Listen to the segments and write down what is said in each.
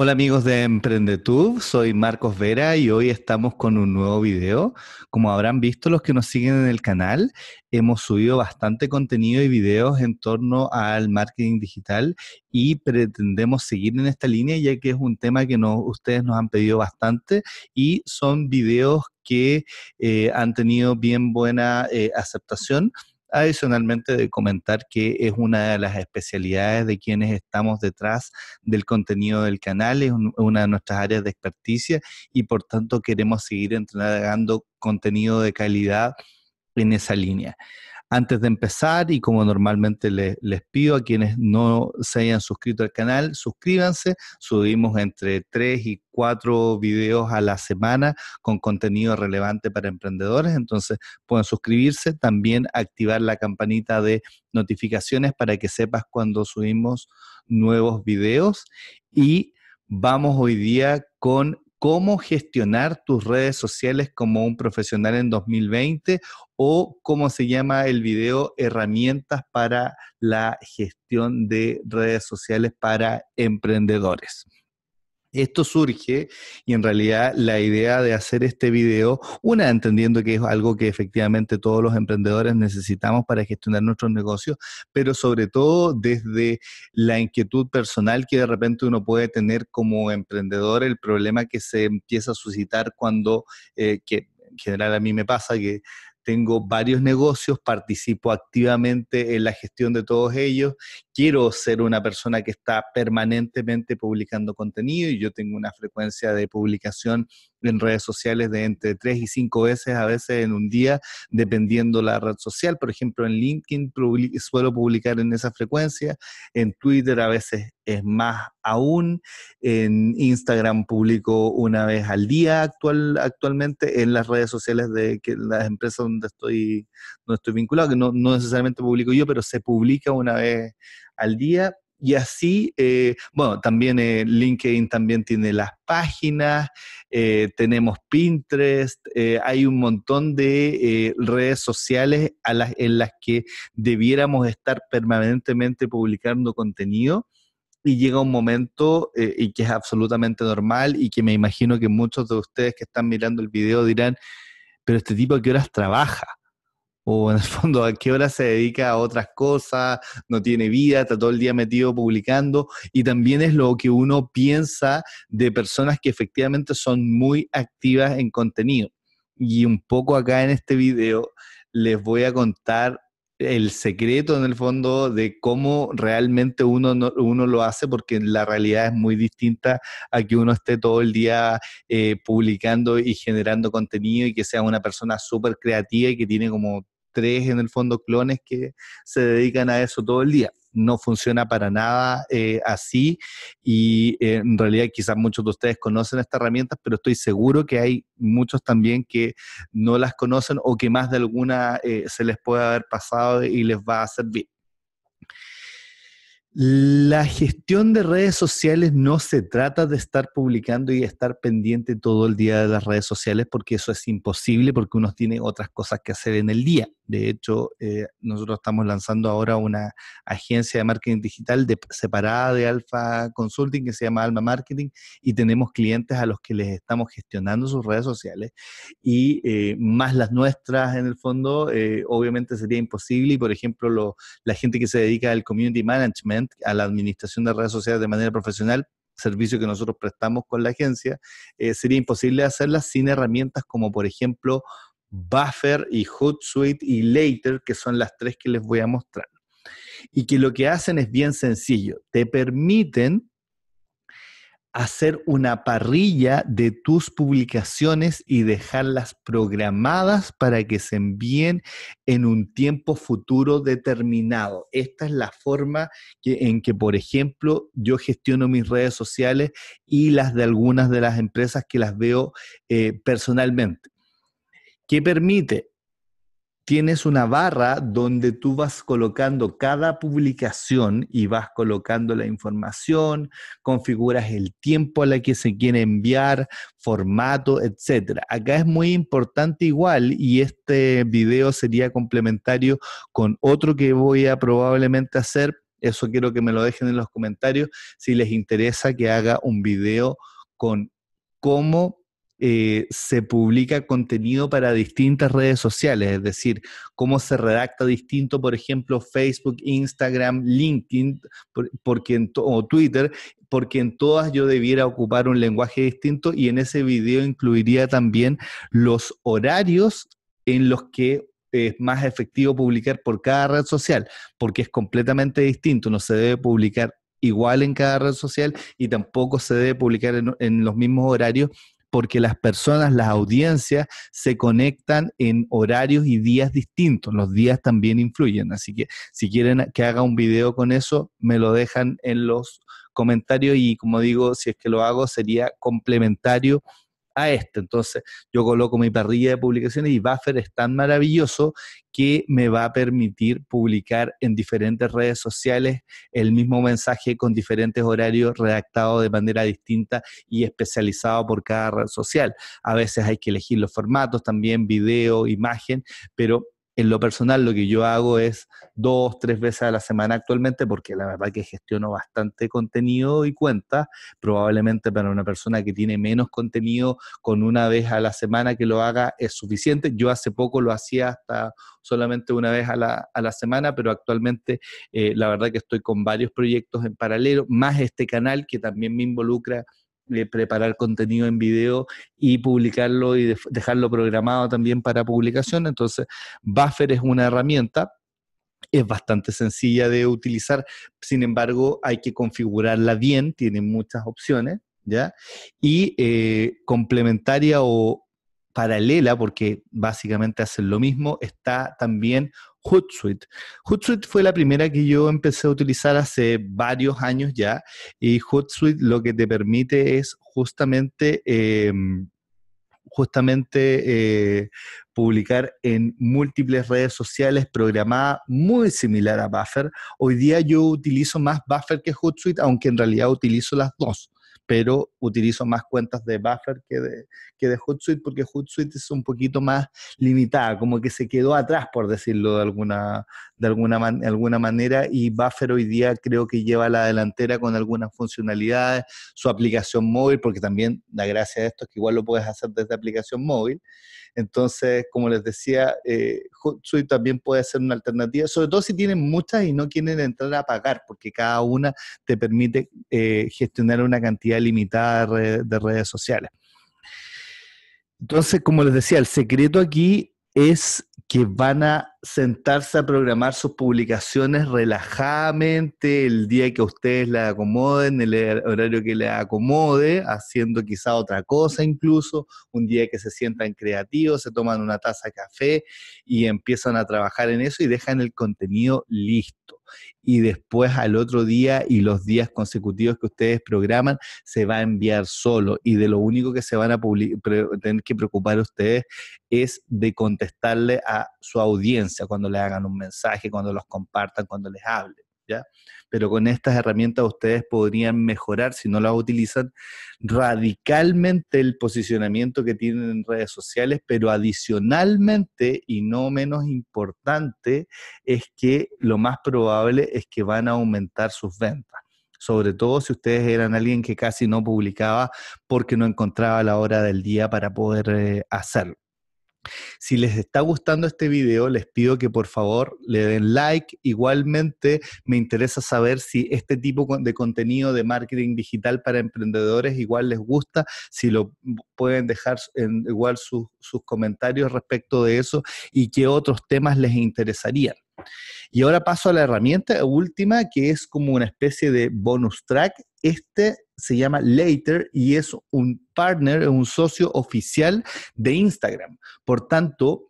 Hola amigos de EmprendeTube, soy Marcos Vera y hoy estamos con un nuevo video. Como habrán visto los que nos siguen en el canal, hemos subido bastante contenido y videos en torno al marketing digital y pretendemos seguir en esta línea ya que es un tema que ustedes nos han pedido bastante y son videos que eh, han tenido bien buena eh, aceptación Adicionalmente de comentar que es una de las especialidades de quienes estamos detrás del contenido del canal, es una de nuestras áreas de experticia y por tanto queremos seguir entregando contenido de calidad en esa línea. Antes de empezar, y como normalmente les, pido a quienes no se hayan suscrito al canal, suscríbanse. Subimos entre 3 y 4 videos a la semana con contenido relevante para emprendedores. Entonces pueden suscribirse, también activar la campanita de notificaciones para que sepas cuando subimos nuevos videos. Y vamos hoy día con cómo gestionar tus redes sociales como un profesional en 2020 o cómo se llama el video, herramientas para la gestión de redes sociales para emprendedores esto surge y en realidad la idea de hacer este video, una entendiendo que es algo que efectivamente todos los emprendedores necesitamos para gestionar nuestros negocios, pero sobre todo desde la inquietud personal que de repente uno puede tener como emprendedor, el problema que se empieza a suscitar cuando, eh, que en general a mí me pasa que tengo varios negocios, participo activamente en la gestión de todos ellos, quiero ser una persona que está permanentemente publicando contenido y yo tengo una frecuencia de publicación en redes sociales de entre tres y cinco veces a veces en un día, dependiendo la red social. Por ejemplo, en LinkedIn suelo publicar en esa frecuencia, en Twitter a veces es más aún, en Instagram publico una vez al día actualmente, en las redes sociales de las empresas donde estoy, donde estoy vinculado, que no, no necesariamente publico yo, pero se publica una vez al día y así, eh, bueno, también eh, LinkedIn también tiene las páginas, eh, tenemos Pinterest, hay un montón de redes sociales en las que debiéramos estar permanentemente publicando contenido. Y llega un momento, y que es absolutamente normal, y que me imagino que muchos de ustedes que están mirando el video dirán, pero este tipo a qué horas trabaja o en el fondo a qué hora se dedica a otras cosas, no tiene vida, está todo el día metido publicando y también es lo que uno piensa de personas que efectivamente son muy activas en contenido. Y un poco acá en este video les voy a contar el secreto en el fondo de cómo realmente uno, uno lo hace, porque la realidad es muy distinta a que uno esté todo el día eh, publicando y generando contenido y que sea una persona súper creativa y que tiene como tres, en el fondo, clones que se dedican a eso todo el día. No funciona para nada eh, así y eh, en realidad quizás muchos de ustedes conocen estas herramientas, pero estoy seguro que hay muchos también que no las conocen o que más de alguna eh, se les puede haber pasado y les va a servir. La gestión de redes sociales no se trata de estar publicando y estar pendiente todo el día de las redes sociales porque eso es imposible porque uno tiene otras cosas que hacer en el día. De hecho, eh, nosotros estamos lanzando ahora una agencia de marketing digital separada de Alfa Consulting que se llama Alma Marketing y tenemos clientes a los que les estamos gestionando sus redes sociales y eh, más las nuestras en el fondo, eh, obviamente sería imposible y por ejemplo la gente que se dedica al community management a la administración de redes sociales de manera profesional, servicio que nosotros prestamos con la agencia, eh, sería imposible hacerlas sin herramientas como por ejemplo Buffer y Hootsuite y Later, que son las tres que les voy a mostrar. Y que lo que hacen es bien sencillo, te permiten hacer una parrilla de tus publicaciones y dejarlas programadas para que se envíen en un tiempo futuro determinado. Esta es la forma en que, por ejemplo, yo gestiono mis redes sociales y las de algunas de las empresas que las veo eh, personalmente. ¿Qué permite? tienes una barra donde tú vas colocando cada publicación y vas colocando la información, configuras el tiempo a la que se quiere enviar, formato, etc. Acá es muy importante igual y este video sería complementario con otro que voy a probablemente hacer. Eso quiero que me lo dejen en los comentarios si les interesa que haga un video con cómo eh, se publica contenido para distintas redes sociales, es decir, cómo se redacta distinto, por ejemplo, Facebook, Instagram, LinkedIn o Twitter, porque en todas yo debiera ocupar un lenguaje distinto y en ese video incluiría también los horarios en los que es más efectivo publicar por cada red social, porque es completamente distinto, no se debe publicar igual en cada red social y tampoco se debe publicar en los mismos horarios porque las personas, las audiencias se conectan en horarios y días distintos. Los días también influyen, así que si quieren que haga un video con eso, me lo dejan en los comentarios y como digo, si es que lo hago sería complementario a este. Entonces yo coloco mi parrilla de publicaciones y Buffer es tan maravilloso que me va a permitir publicar en diferentes redes sociales el mismo mensaje con diferentes horarios redactado de manera distinta y especializado por cada red social. A veces hay que elegir los formatos, también video, imagen, pero en lo personal lo que yo hago es dos, tres veces a la semana actualmente, porque la verdad que gestiono bastante contenido y cuenta, Probablemente para una persona que tiene menos contenido, con una vez a la semana que lo haga es suficiente. Yo hace poco lo hacía hasta solamente una vez a la, a la semana, pero actualmente eh, la verdad que estoy con varios proyectos en paralelo, más este canal que también me involucra eh, preparar contenido en video y publicarlo y dejarlo programado también para publicación. Entonces, Buffer es una herramienta, es bastante sencilla de utilizar, sin embargo, hay que configurarla bien, tiene muchas opciones, ¿ya? Y eh, complementaria o paralela, porque básicamente hacen lo mismo, está también Hootsuite. Hootsuite fue la primera que yo empecé a utilizar hace varios años ya, y Hootsuite lo que te permite es justamente... Em, justamente eh, publicar en múltiples redes sociales programada muy similar a Buffer. Hoy día yo utilizo más Buffer que Hootsuite, aunque en realidad utilizo las dos pero utilizo más cuentas de Buffer que de, que de Hootsuite porque Hootsuite es un poquito más limitada, como que se quedó atrás, por decirlo de alguna, de alguna, alguna manera, y Buffer hoy día creo que lleva la delantera con algunas funcionalidades, su aplicación móvil, porque también la gracia de esto es que igual lo puedes hacer desde aplicación móvil. Entonces, como les decía, eh, también puede ser una alternativa, sobre todo si tienen muchas y no quieren entrar a pagar, porque cada una te permite eh, gestionar una cantidad limitada de redes sociales. Entonces, como les decía, el secreto aquí es que van a sentarse a programar sus publicaciones relajadamente el día que ustedes la acomoden, el horario que le acomode, haciendo quizá otra cosa incluso, un día que se sientan creativos, se toman una taza de café y empiezan a trabajar en eso y dejan el contenido listo y después al otro día y los días consecutivos que ustedes programan se va a enviar solo y de lo único que se van a tener que preocupar ustedes es de contestarle a su audiencia cuando le hagan un mensaje, cuando los compartan, cuando les hablen. Pero con estas herramientas ustedes podrían mejorar, si no las utilizan, radicalmente el posicionamiento que tienen en redes sociales, pero adicionalmente y no menos importante es que lo más probable es que van a aumentar sus ventas sobre todo si ustedes eran alguien que casi no publicaba porque no encontraba la hora del día para poder eh, hacerlo. Si les está gustando este video, les pido que por favor le den like. Igualmente, me interesa saber si este tipo de contenido de marketing digital para emprendedores igual les gusta, si lo pueden dejar en igual sus, comentarios respecto de eso y qué otros temas les interesarían. Y ahora paso a la herramienta última, que es como una especie de bonus track. Este se llama Later y es un partner, un socio oficial de Instagram. Por tanto,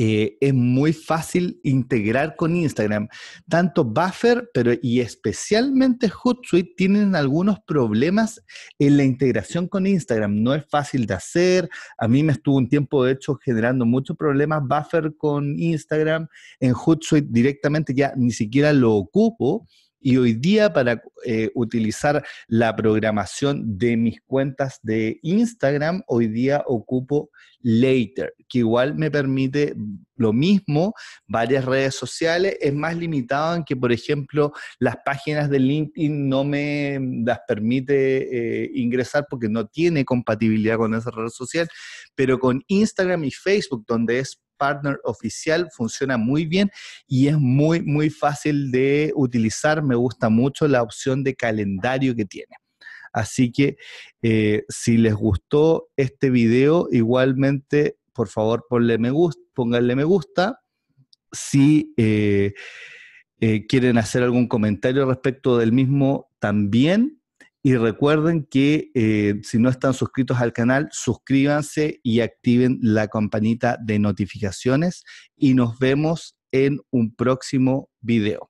eh, es muy fácil integrar con Instagram. Tanto Buffer, pero y especialmente Hootsuite tienen algunos problemas en la integración con Instagram. No es fácil de hacer. A mí me estuvo un tiempo, de hecho, generando muchos problemas Buffer con Instagram. En Hootsuite directamente ya ni siquiera lo ocupo y hoy día para eh, utilizar la programación de mis cuentas de Instagram, hoy día ocupo Later, que igual me permite lo mismo, varias redes sociales, es más limitado en que, por ejemplo, las páginas de LinkedIn no me las permite eh, ingresar porque no tiene compatibilidad con esa red social, pero con Instagram y Facebook, donde es partner oficial, funciona muy bien y es muy, muy fácil de utilizar. Me gusta mucho la opción de calendario que tiene. Así que eh, si les gustó este video, igualmente, por favor, ponle me gusta, me gusta. Si eh, eh, quieren hacer algún comentario respecto del mismo, también y recuerden que eh, si no están suscritos al canal, suscríbanse y activen la campanita de notificaciones y nos vemos en un próximo video.